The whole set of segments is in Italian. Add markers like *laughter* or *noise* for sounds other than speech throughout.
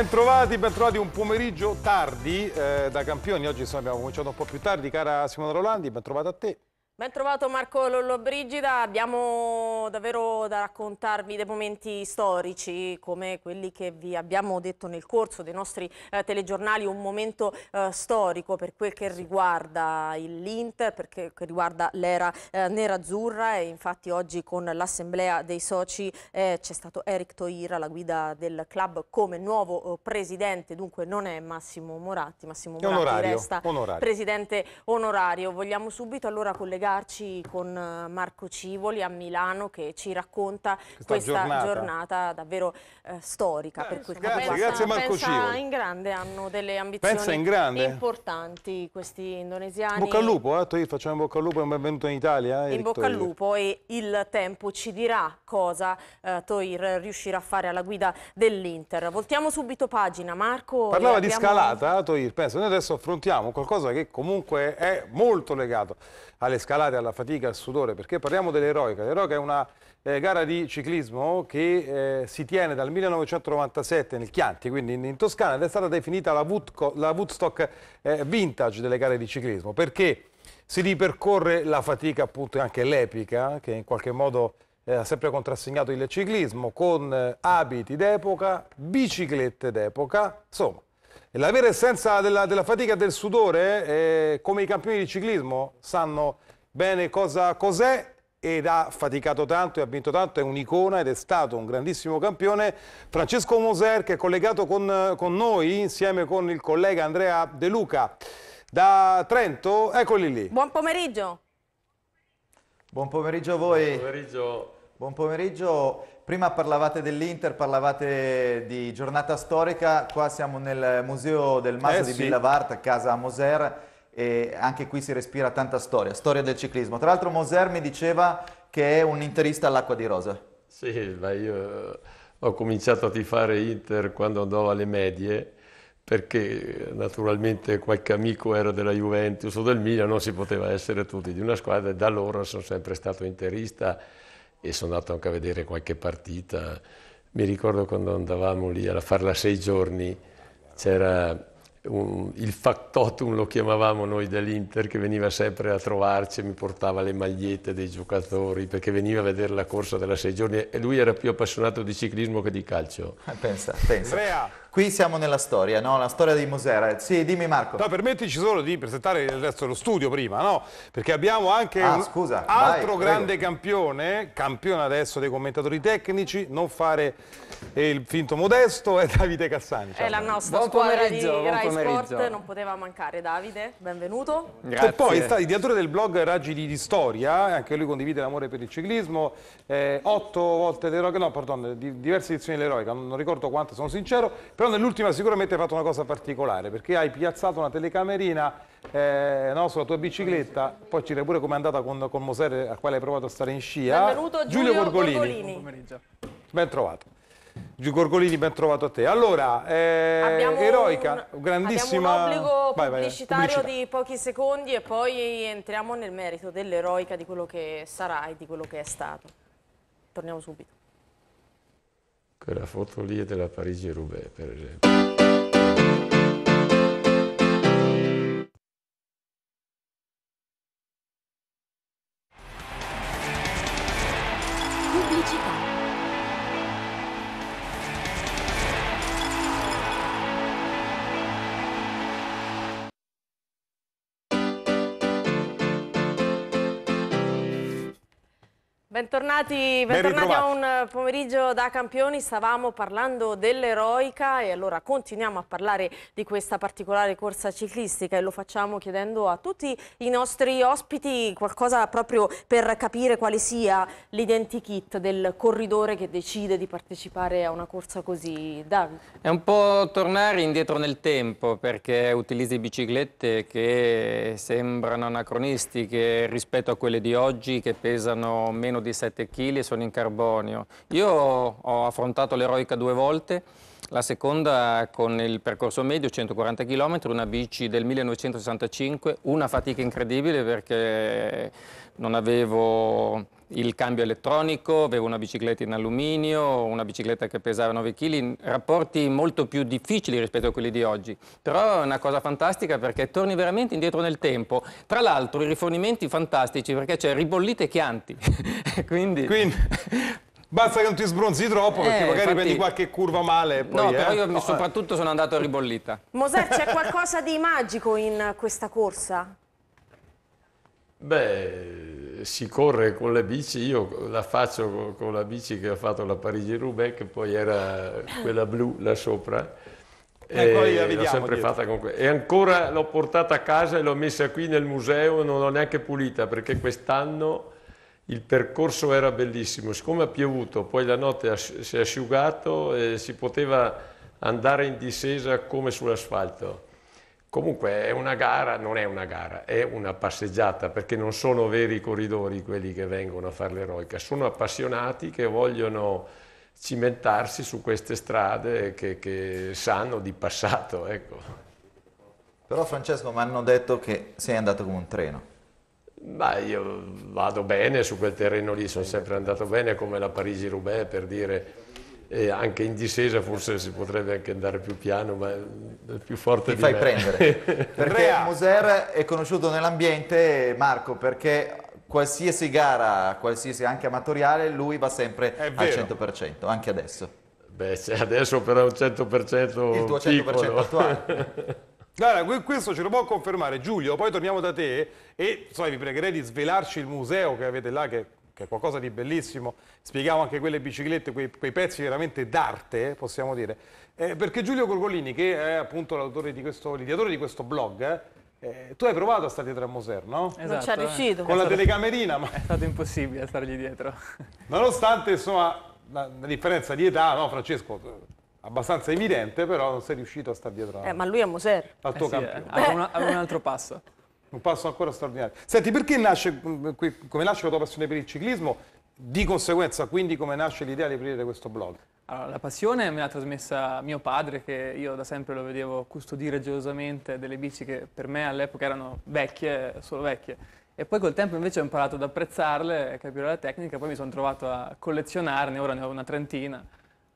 Bentrovati, bentrovati un pomeriggio tardi eh, da campioni. Oggi insomma, abbiamo cominciato un po' più tardi, cara Simona Rolandi, ben trovata a te. Ben trovato Marco Lollobrigida, abbiamo davvero da raccontarvi dei momenti storici come quelli che vi abbiamo detto nel corso dei nostri eh, telegiornali, un momento eh, storico per quel che riguarda l'Inter, per quel che riguarda l'era eh, nerazzurra e infatti oggi con l'assemblea dei soci eh, c'è stato Eric Toira, la guida del club come nuovo eh, presidente, dunque non è Massimo Moratti, Massimo Moratti onorario, resta onorario. presidente onorario. Vogliamo subito allora collegare collegarci con eh, Marco Civoli a Milano che ci racconta questa, questa giornata. giornata. davvero eh, storica eh, per quel grazie, caso. Grazie Marco pensa Civoli. in grande, hanno delle ambizioni importanti questi indonesiani. In Bocca al lupo, eh? facciamo in bocca al lupo e un benvenuto in Italia. Eh, in bocca al lupo e il tempo ci dirà cosa eh, Toir riuscirà a fare alla guida dell'Inter. Voltiamo subito pagina, Marco. Parlava abbiamo... di scalata, eh, Toir, penso, noi adesso affrontiamo qualcosa che comunque è molto legato alle scalate, alla fatica, al sudore, perché parliamo dell'Eroica. L'Eroica è una eh, gara di ciclismo che eh, si tiene dal 1997 nel Chianti, quindi in, in Toscana, ed è stata definita la, Woodco la Woodstock eh, vintage delle gare di ciclismo, perché si ripercorre la fatica appunto e anche l'epica, che in qualche modo eh, ha sempre contrassegnato il ciclismo, con eh, abiti d'epoca, biciclette d'epoca, insomma la vera essenza della, della fatica e del sudore, eh, come i campioni di ciclismo sanno bene cosa cos'è ed ha faticato tanto e ha vinto tanto, è un'icona ed è stato un grandissimo campione. Francesco Moser che è collegato con, con noi insieme con il collega Andrea De Luca da Trento, eccoli lì. Buon pomeriggio. Buon pomeriggio a voi. Buon pomeriggio. Buon pomeriggio, prima parlavate dell'Inter, parlavate di giornata storica, qua siamo nel museo del Maso eh di sì. Villavart, casa a Moser e anche qui si respira tanta storia, storia del ciclismo. Tra l'altro Moser mi diceva che è un interista all'acqua di rosa. Sì, ma io ho cominciato a tifare Inter quando andavo alle medie perché naturalmente qualche amico era della Juventus o del Milan, non si poteva essere tutti di una squadra e da allora sono sempre stato interista e sono andato anche a vedere qualche partita. Mi ricordo quando andavamo lì a farla sei giorni, c'era un, il factotum, lo chiamavamo noi dell'Inter, che veniva sempre a trovarci, mi portava le magliette dei giocatori, perché veniva a vedere la corsa della sei giorni e lui era più appassionato di ciclismo che di calcio. Eh, pensa, pensa. Andrea. Qui siamo nella storia, no? La storia di Mosera. Sì, dimmi Marco. No, permettici solo di presentare il resto dello studio prima, no? Perché abbiamo anche ah, un scusa, altro vai, grande prego. campione, campione adesso dei commentatori tecnici, non fare eh, il finto modesto, è Davide Cassani. Ciao. È la nostra buon squadra di Rai Sport, non poteva mancare Davide, benvenuto. Grazie. E poi è stato ideatore del blog Raggi di Storia, anche lui condivide l'amore per il ciclismo, eh, otto volte l'eroica, no, pardon, di, diverse edizioni dell'eroica, non ricordo quante, sono sincero, però nell'ultima sicuramente hai fatto una cosa particolare, perché hai piazzato una telecamerina eh, no, sulla tua bicicletta, poi c'era pure come è andata con, con Moser, al quale hai provato a stare in scia. Benvenuto Giulio, Giulio Borgolini. Borgolini. Ben trovato. Giulio Gorgolini, ben trovato a te. Allora, eh, Eroica, un, grandissima... Abbiamo un obbligo vai, vai, vai. di pochi secondi e poi entriamo nel merito dell'Eroica, di quello che sarà e di quello che è stato. Torniamo subito quella foto lì è della Parigi-Roubaix, per esempio. Bentornati, bentornati a un eh, pomeriggio da campioni, stavamo parlando dell'eroica e allora continuiamo a parlare di questa particolare corsa ciclistica e lo facciamo chiedendo a tutti i nostri ospiti qualcosa proprio per capire quale sia l'identikit del corridore che decide di partecipare a una corsa così. David? È un po' tornare indietro nel tempo perché utilizzi biciclette che sembrano anacronistiche rispetto a quelle di oggi che pesano meno di di 7 kg e sono in carbonio. Io ho affrontato l'eroica due volte, la seconda con il percorso medio 140 km, una bici del 1965, una fatica incredibile perché non avevo il cambio elettronico, avevo una bicicletta in alluminio, una bicicletta che pesava 9 kg, rapporti molto più difficili rispetto a quelli di oggi. Però è una cosa fantastica perché torni veramente indietro nel tempo. Tra l'altro i rifornimenti fantastici perché c'è ribollite Chianti. *laughs* Quindi... Quindi... Basta che non ti sbronzi troppo perché eh, magari infatti... prendi qualche curva male. Poi, no, però eh. io eh? soprattutto sono andato a ribollita. Moser, c'è *laughs* qualcosa di magico in questa corsa? Beh, si corre con le bici, io la faccio con, la bici che ha fatto la Parigi-Roubaix, che poi era quella blu là sopra. Ecco, e l'ho sempre dietro. fatta con que- e ancora l'ho portata a casa e l'ho messa qui nel museo, non l'ho neanche pulita perché quest'anno il percorso era bellissimo. Siccome ha piovuto, poi la notte si è asciugato e si poteva andare in discesa come sull'asfalto Comunque è una gara, non è una gara, è una passeggiata perché non sono veri corridori quelli che vengono a fare l'eroica, sono appassionati che vogliono cimentarsi su queste strade che, che sanno di passato. Ecco. Però Francesco mi hanno detto che sei andato come un treno. Ma io vado bene su quel terreno lì, sono sempre andato bene come la Parigi-Roubaix per dire e anche in discesa forse si potrebbe anche andare più piano, ma è più forte Ti di fai me. prendere, *laughs* perché Rea. Moser è conosciuto nell'ambiente, Marco, perché qualsiasi gara, qualsiasi anche amatoriale, lui va sempre al 100%, anche adesso. Beh, adesso però un 100% Il tuo 100% piccolo. attuale. *laughs* Guarda, questo ce lo può confermare Giulio, poi torniamo da te e so, vi pregherei di svelarci il museo che avete là, che che è qualcosa di bellissimo, spiegavo anche quelle biciclette, quei, quei pezzi veramente d'arte, possiamo dire, eh, perché Giulio Gorgolini, che è appunto l'autore di questo, l'ideatore di questo blog, eh, eh tu hai provato a stare dietro a Moser, no? Esatto, non ci è esatto, eh. riuscito. Con la telecamerina. Ma... *laughs* È stato impossibile stargli dietro. Nonostante, insomma, la, la differenza di età, no, Francesco? Eh, abbastanza evidente, però non sei riuscito a stare dietro Eh, ma lui è Moser. Al tuo eh sì, campione. Eh, un, un altro passo un passo ancora straordinario. Senti, perché nasce, mm, come nasce la tua passione per il ciclismo? Di conseguenza, quindi, come nasce l'idea di aprire questo blog? Allora, la passione me l'ha trasmessa mio padre, che io da sempre lo vedevo custodire gelosamente delle bici che per me all'epoca erano vecchie, solo vecchie. E poi col tempo invece ho imparato ad apprezzarle, a capire la tecnica, poi mi sono trovato a collezionarne, ora ne ho una trentina.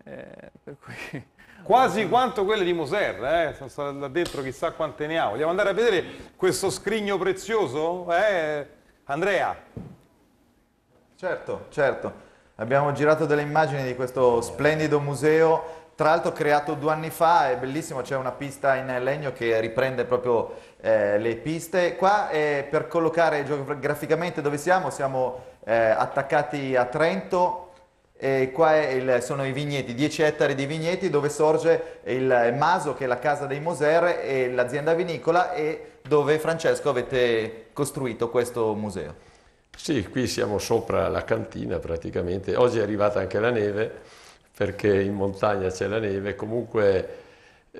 Eh, per cui quasi quanto quelle di Moser, eh? là dentro chissà quante ne ha. Vogliamo andare a vedere questo scrigno prezioso? Eh? Andrea? Certo, certo. Abbiamo girato delle immagini di questo splendido museo, tra l'altro creato due anni fa, è bellissimo, c'è una pista in legno che riprende proprio eh, le piste. Qua per collocare geograficamente dove siamo, siamo eh, attaccati a Trento, e qua il, sono i vigneti, 10 ettari di vigneti dove sorge il Maso che è la casa dei Moser e l'azienda vinicola e dove Francesco avete costruito questo museo. Sì, qui siamo sopra la cantina praticamente, oggi è arrivata anche la neve perché in montagna c'è la neve, comunque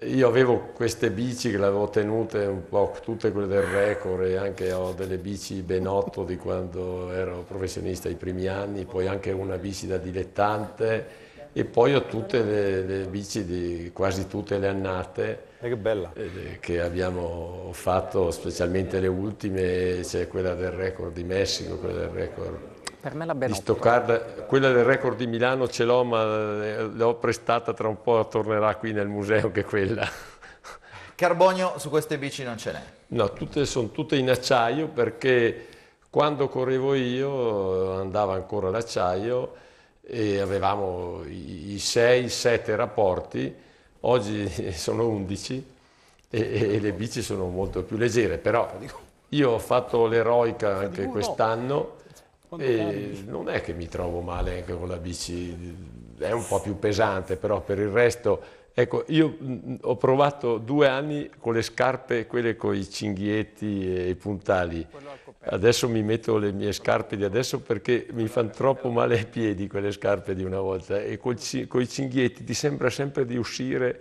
io avevo queste bici che le avevo tenute un po', tutte quelle del record e anche ho delle bici Benotto di quando ero professionista i primi anni, poi anche una bici da dilettante e poi ho tutte le, le bici di quasi tutte le annate. E eh, che bella! Eh, che abbiamo fatto, specialmente le ultime, c'è cioè quella del record di Messico, quella del record per me la Benotto. Di Stoccarda, quella del record di Milano ce l'ho, ma l'ho prestata, tra un po' tornerà qui nel museo che quella. *laughs* Carbonio su queste bici non ce n'è? No, tutte, sono tutte in acciaio perché quando correvo io eh, andava ancora l'acciaio e avevamo i 6-7 rapporti, oggi *laughs* sono 11 e, e, le bici sono molto più leggere, però io ho fatto l'eroica anche quest'anno non è che mi trovo male anche con la bici, è un po' più pesante, però per il resto, ecco, io ho provato due anni con le scarpe, quelle con i cinghietti e i puntali. Adesso mi metto le mie scarpe di adesso perché mi fanno troppo male ai piedi quelle scarpe di una volta e con i cinghietti ti sembra sempre di uscire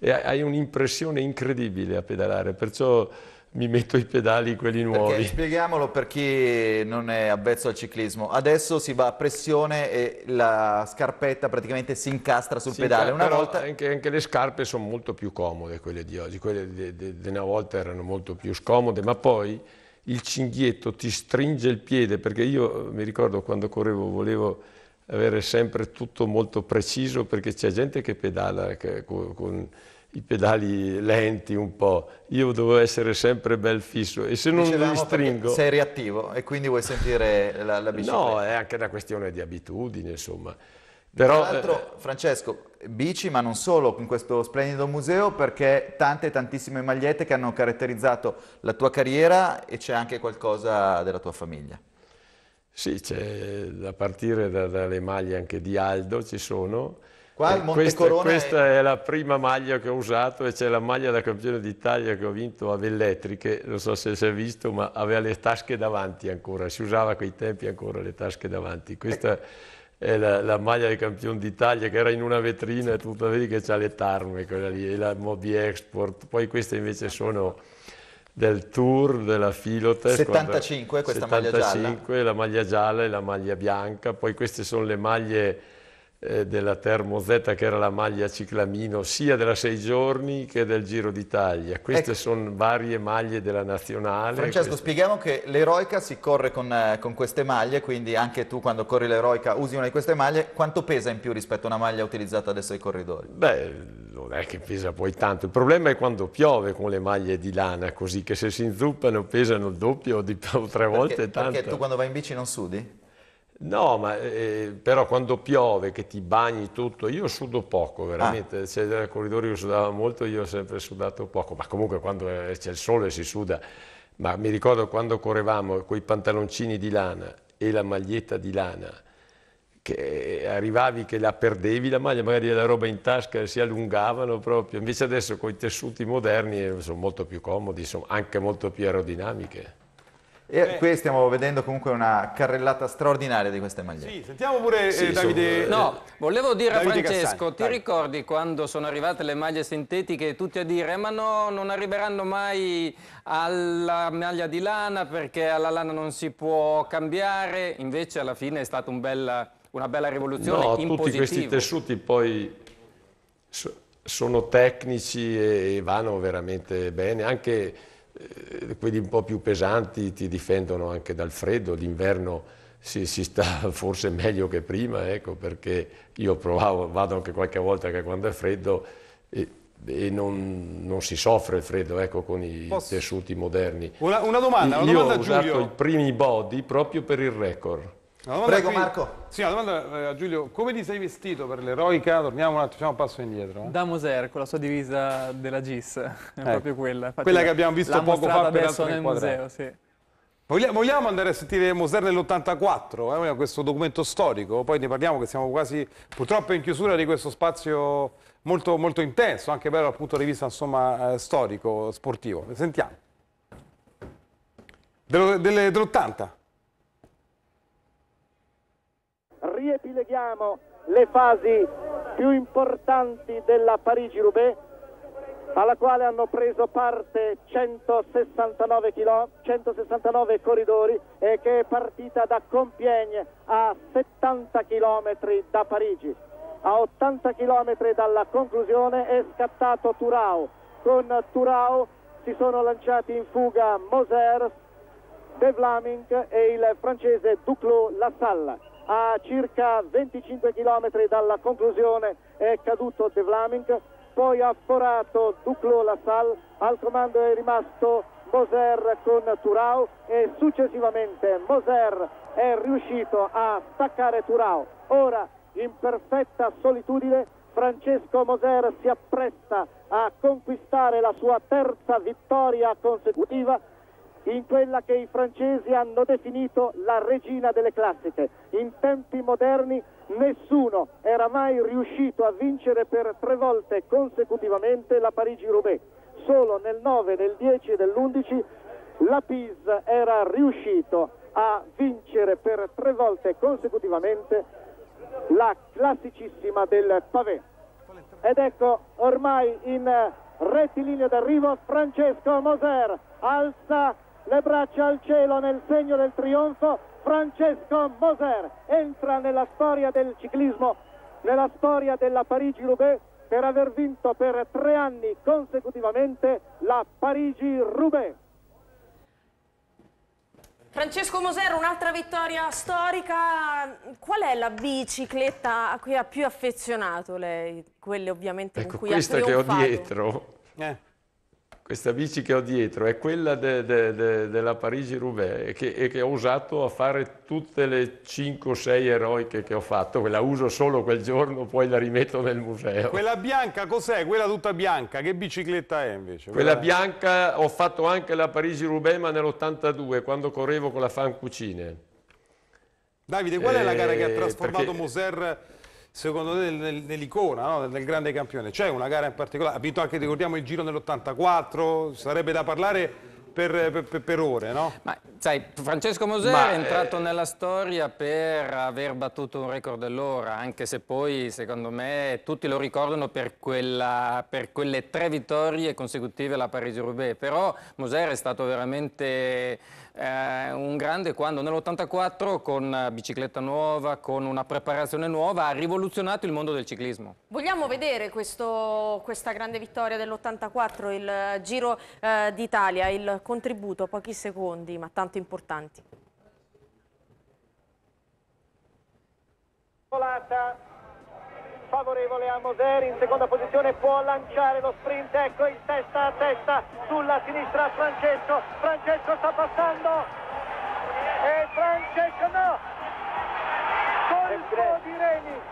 e hai un'impressione incredibile a pedalare, perciò mi metto i pedali quelli nuovi. Perché, spieghiamolo per chi non è avvezzo al ciclismo. Adesso si va a pressione e la scarpetta praticamente si incastra sul si pedale. una volta... Anche, anche, le scarpe sono molto più comode quelle di oggi, quelle di, di, di una volta erano molto più scomode, ma poi il cinghietto ti stringe il piede, perché io eh, mi ricordo quando correvo volevo avere sempre tutto molto preciso perché c'è gente che pedala che, con i pedali lenti un po', io devo essere sempre bel fisso e se non Dicevamo li stringo... Sei reattivo e quindi vuoi sentire la, la bicicletta? No, è anche una questione di abitudine insomma. Però, Tra eh, l'altro, Francesco, bici, ma non solo, in questo splendido museo, perché tante, tantissime magliette che hanno caratterizzato la tua carriera e c'è anche qualcosa della tua famiglia. Sì, c'è, da partire da, dalle maglie anche di Aldo ci sono, Qua il eh, Monte questa, questa è... la prima maglia che ho usato e c'è la maglia da campione d'Italia che ho vinto a Velletri, non so se si è visto, ma aveva le tasche davanti ancora, si usava a quei tempi ancora le tasche davanti. Questa è la, la maglia del campione d'Italia che era in una vetrina e tutta, vedi che c'ha le tarme, quella lì, e la Mobi Export, poi queste invece sono del Tour, della Filotest. 75 questa 75, maglia gialla. 75, la maglia gialla e la maglia bianca, poi queste sono le maglie eh, della Termo Z che era la maglia ciclamino sia della Sei Giorni che del Giro d'Italia. Queste ecco. sono varie maglie della nazionale. Francesco, queste... spieghiamo che l'eroica si corre con, eh, con, queste maglie, quindi anche tu quando corri l'eroica usi una di queste maglie. Quanto pesa in più rispetto a una maglia utilizzata adesso ai corridori? Beh, non è che pesa poi tanto. Il problema è quando piove con le maglie di lana, così che se si inzuppano pesano il doppio o, di, o tre perché, volte tanto. Perché tu quando vai in bici non sudi? No, ma eh, però quando piove, che ti bagni tutto, io sudo poco, veramente, ah. cioè, nel corridoio io sudavo molto, io ho sempre sudato poco, ma comunque quando eh, c'è il sole si suda, ma mi ricordo quando correvamo con i pantaloncini di lana e la maglietta di lana, che eh, arrivavi che la perdevi la maglia, magari la roba in tasca si allungavano proprio, invece adesso con i tessuti moderni eh, sono molto più comodi, sono anche molto più aerodinamiche. E Beh. qui stiamo vedendo comunque una carrellata straordinaria di queste magliette. Sì, sentiamo pure eh, sì, eh, Davide. Sono... No, volevo dire Davide a Francesco, Cassani, ti dai. ricordi quando sono arrivate le maglie sintetiche tutti a dire ma no, non arriveranno mai alla maglia di lana perché alla lana non si può cambiare, invece alla fine è stata un bella, una bella rivoluzione no, in tutti positivo. questi tessuti poi sono tecnici e vanno veramente bene, anche eh, quelli un po' più pesanti ti difendono anche dal freddo, d'inverno si, si, sta *laughs* forse meglio che prima, ecco, perché io provavo, vado anche qualche volta che quando è freddo e, e non, non, si soffre il freddo ecco, con i Posso? tessuti moderni. Una, una domanda, una io domanda Io ho usato i primi body proprio per il record Prego qui, Marco. Sì, una domanda eh, a Giulio, come ti sei vestito per l'eroica? Torniamo un attimo, facciamo un passo indietro. Eh? Da Moser, con la sua divisa della GIS, è eh. proprio quella. Infatti, quella che abbiamo visto poco fa per adesso nel museo, sì. Vogliamo andare a sentire Moser nell'84, eh, questo documento storico, poi ne parliamo che siamo quasi purtroppo in chiusura di questo spazio molto, molto intenso, anche però dal punto di vista insomma, eh, storico, sportivo. Sentiamo. Dell'O- dell'O- dell'80. riepileghiamo le fasi più importanti della Parigi-Roubaix alla quale hanno preso parte 169, km, 169 corridori e che è partita da Compiègne a 70 km da Parigi. A 80 km dalla conclusione è scattato Turao. Con Turao si sono lanciati in fuga Moser, De Vlaming e il francese Duclos Lassalle a circa 25 km dalla conclusione è caduto De Vlaming, poi ha forato Duclos Lassalle, Salle, al comando è rimasto Moser con Turao e successivamente Moser è riuscito a staccare Turao. Ora in perfetta solitudine Francesco Moser si appresta a conquistare la sua terza vittoria consecutiva in quella che i francesi hanno definito la regina delle classiche. In tempi moderni nessuno era mai riuscito a vincere per tre volte consecutivamente la Parigi-Roubaix. Solo nel 9, nel 10 e nell'11 la PIS era riuscito a vincere per tre volte consecutivamente la classicissima del pavé. Ed ecco ormai in rettilineo d'arrivo Francesco Moser alza le braccia al cielo nel segno del trionfo, Francesco Moser entra nella storia del ciclismo, nella storia della Parigi-Roubaix per aver vinto per tre anni consecutivamente la Parigi-Roubaix. Francesco Moser, un'altra vittoria storica. Qual è la bicicletta a cui ha più affezionato lei? Quelle ovviamente ecco, con cui ha trionfato. Ecco, questa che ho dietro. Eh questa bici che ho dietro è quella de, de, de, della Parigi-Roubaix che, e che ho usato a fare tutte le 5-6 eroiche che ho fatto, quella uso solo quel giorno, poi la rimetto nel museo. Quella bianca cos'è? Quella tutta bianca, che bicicletta è invece? Quella, quella bianca ho fatto anche la Parigi-Roubaix ma nell'82 quando correvo con la Fan Cucine. Davide, qual è eh, la gara che ha eh, trasformato perché... Moser secondo te nell'icona, no? nel grande campione? C'è una gara in particolare, ha vinto anche, ricordiamo, il giro nell'84, sarebbe da parlare per, per, per, ore, no? Ma, sai, Francesco Mosè Ma, è entrato eh... nella storia per aver battuto un record dell'ora, anche se poi, secondo me, tutti lo ricordano per, quella, per quelle tre vittorie consecutive alla Parigi-Roubaix. Però Mosè è stato veramente eh, un grande quando nell'84 con eh, bicicletta nuova, con una preparazione nuova, ha rivoluzionato il mondo del ciclismo. Vogliamo vedere questo, questa grande vittoria dell'84, il eh, Giro eh, d'Italia, il contributo pochi secondi ma tanto importanti. Volata favorevole a Moser in seconda posizione può lanciare lo sprint ecco in testa a testa sulla sinistra Francesco Francesco sta passando e Francesco no colpo di Reni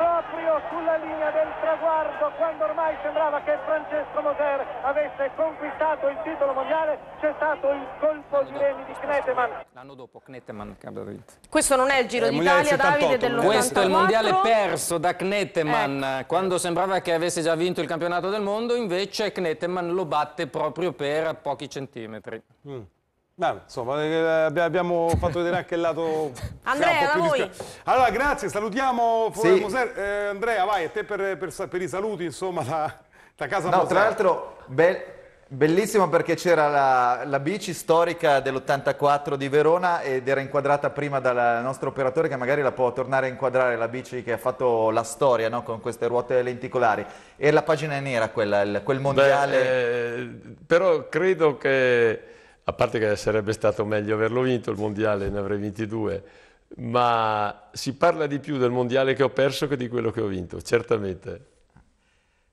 proprio sulla linea del traguardo quando ormai sembrava che Francesco Moser avesse conquistato il titolo mondiale c'è stato il colpo di reni di Kneteman l'anno dopo Kneteman che aveva vinto questo non è il Giro eh, d'Italia Davide dell'84 questo è il mondiale perso da Kneteman ecco. quando sembrava che avesse già vinto il campionato del mondo invece Kneteman lo batte proprio per pochi centimetri mm. Beh, insomma, eh, eh, abbiamo *laughs* fatto vedere anche il lato... Andrea, da voi! Allora, grazie, salutiamo sì. eh, Andrea, vai, a te per, per, per, i saluti, insomma, da, da casa No, Moser. tra l'altro, beh... Bellissimo perché c'era la, la, bici storica dell'84 di Verona ed era inquadrata prima dal nostro operatore che magari la può tornare a inquadrare la bici che ha fatto la storia no? con queste ruote lenticolari. E la pagina è nera quella, il, quel mondiale. Beh, eh, però credo che a parte che sarebbe stato meglio averlo vinto, il mondiale ne avrei 22, ma si parla di più del mondiale che ho perso che di quello che ho vinto, certamente.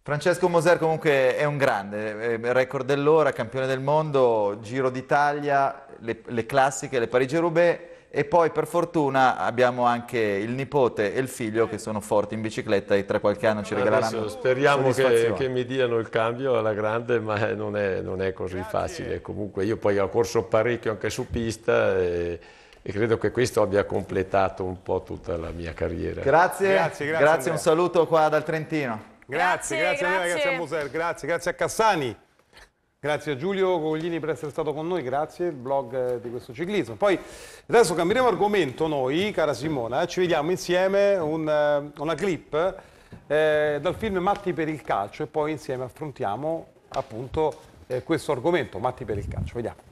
Francesco Moser comunque è un grande, record dell'ora, campione del mondo, Giro d'Italia, le, le classiche, le Parigi-Roubaix e poi per fortuna abbiamo anche il nipote e il figlio che sono forti in bicicletta e tra qualche anno ci regaleranno Adesso Speriamo che, che, mi diano il cambio alla grande, ma eh, non è, non è così Grazie. facile. Comunque io poi ho corso parecchio anche su pista e, e credo che questo abbia completato un po' tutta la mia carriera. Grazie, grazie, grazie, grazie un saluto qua dal Trentino. Grazie, grazie, grazie, grazie a Muser, grazie, grazie a Cassani. Grazie a Giulio Coglini per essere stato con noi, grazie, il blog eh, di questo ciclismo. Poi adesso cambieremo argomento noi, cara Simona, eh, ci vediamo insieme un, eh, una clip eh, dal film Matti per il calcio e poi insieme affrontiamo appunto eh, questo argomento, Matti per il calcio. Vediamo.